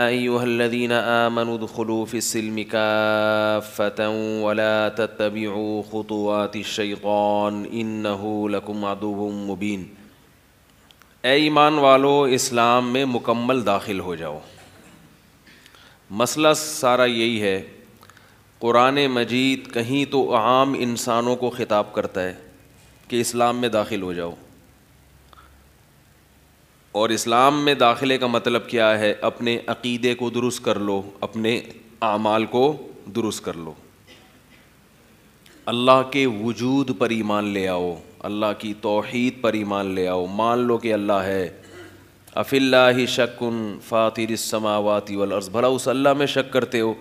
أيها الذين آمنوا دخلوا في السلم كافة ولا تتبعوا خطوات الشيطان إنه لكم عدو مبين اے ایمان والو اسلام میں مکمل داخل ہو جاؤ مسئلہ سارا یہی ہے قرآن مجید کہیں تو عام انسانوں کو خطاب کرتا ہے کہ اسلام میں داخل ہو جاؤ और इस्लाम में दाखिले का मतलब क्या है अपने अकीदे को दुरुस्त कर लो अपने आमाल को दुरुस्त कर लो अल्लाह के वजूद पर ईमान ले आओ अल्लाह की तोहद पर ईमान ले आओ मान लो कि अल्लाह है अफिल्ला ही शक्न फ़ातिर समावाती वलर्ज़ भला उस अल्लाह में शक करते हो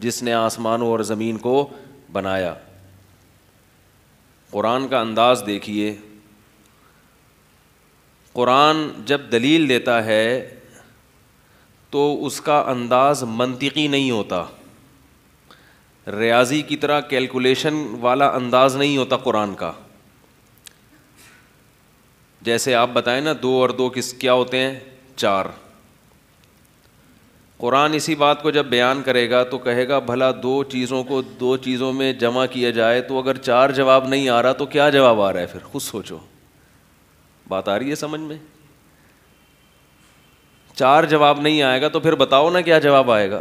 जिसने आसमानों और ज़मीन को बनाया कुरान का अंदाज़ देखिए कुरान जब दलील देता है तो उसका अंदाज़ मनतिकी नहीं होता रियाजी की तरह कैलकुलेशन वाला अंदाज़ नहीं होता कुरान का जैसे आप बताएं ना दो और दो किस क्या होते हैं चार कुरान इसी बात को जब बयान करेगा तो कहेगा भला दो चीज़ों को दो चीज़ों में जमा किया जाए तो अगर चार जवाब नहीं आ रहा तो क्या जवाब आ रहा है फिर खुद सोचो बात आ रही है समझ में चार जवाब नहीं आएगा तो फिर बताओ ना क्या जवाब आएगा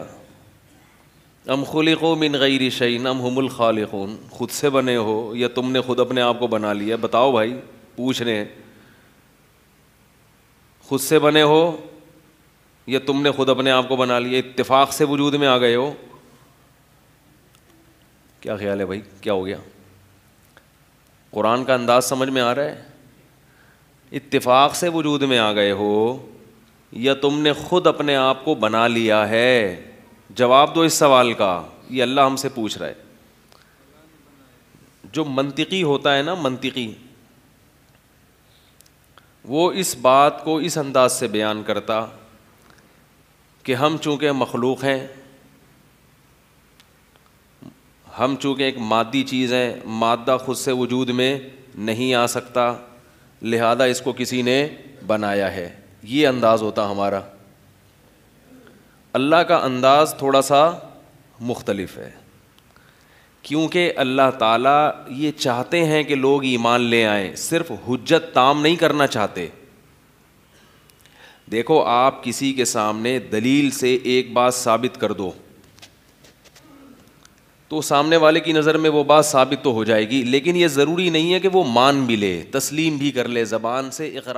अम खुलिको मिन गई शैन अम हमुल खून खुद से बने हो या तुमने खुद अपने आप को बना लिया बताओ भाई पूछ रहे खुद से बने हो या तुमने खुद अपने आप को बना लिया इत्तेफाक से वजूद में आ गए हो क्या ख्याल है भाई क्या हो गया कुरान का अंदाज समझ में आ रहा है इतफ़ाक़ से वजूद में आ गए हो या तुमने खुद अपने आप को बना लिया है जवाब दो इस सवाल का ये अल्लाह हमसे पूछ रहा है जो मनतिकी होता है ना मनतिकी वो इस बात को इस अंदाज से बयान करता कि हम चूँकि मखलूक हैं हम चूँकि एक मादी चीज़ हैं मादा ख़ुद से वजूद में नहीं आ सकता लिहाजा इसको किसी ने बनाया है ये अंदाज़ होता हमारा अल्लाह का अंदाज़ थोड़ा सा मुख्तलफ है क्योंकि अल्लाह ताला ये चाहते हैं कि लोग ईमान ले आए सिर्फ हुज्जत ताम नहीं करना चाहते देखो आप किसी के सामने दलील से एक बात साबित कर दो तो सामने वाले की नज़र में वो बात साबित तो हो जाएगी लेकिन ये ज़रूरी नहीं है कि वो मान भी ले तस्लीम भी कर ले ज़बान से इकरार